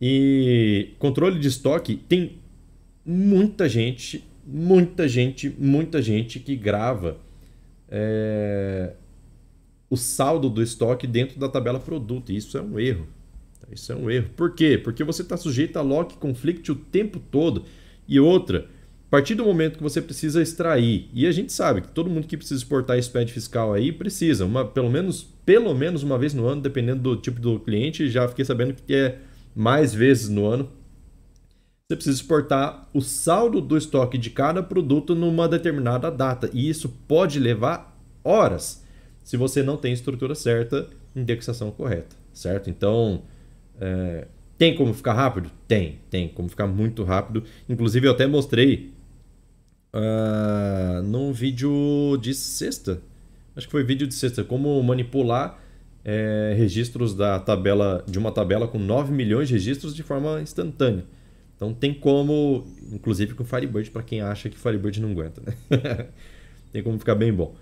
E controle de estoque tem muita gente, muita gente, muita gente que grava é, o saldo do estoque dentro da tabela produto. E isso é um erro. Isso é um erro. Por quê? Porque você está sujeito a lock conflict o tempo todo. E outra, a partir do momento que você precisa extrair, e a gente sabe que todo mundo que precisa exportar esse pad fiscal aí precisa, uma, pelo, menos, pelo menos uma vez no ano, dependendo do tipo do cliente, já fiquei sabendo que é mais vezes no ano. Você precisa exportar o saldo do estoque de cada produto numa determinada data, e isso pode levar horas se você não tem estrutura certa, indexação correta, certo? Então, é, tem como ficar rápido? Tem, tem como ficar muito rápido. Inclusive, eu até mostrei uh, num vídeo de sexta. Acho que foi vídeo de sexta. Como manipular é, registros da tabela de uma tabela com 9 milhões de registros de forma instantânea. Então tem como, inclusive com Firebird, para quem acha que Firebird não aguenta, né? tem como ficar bem bom.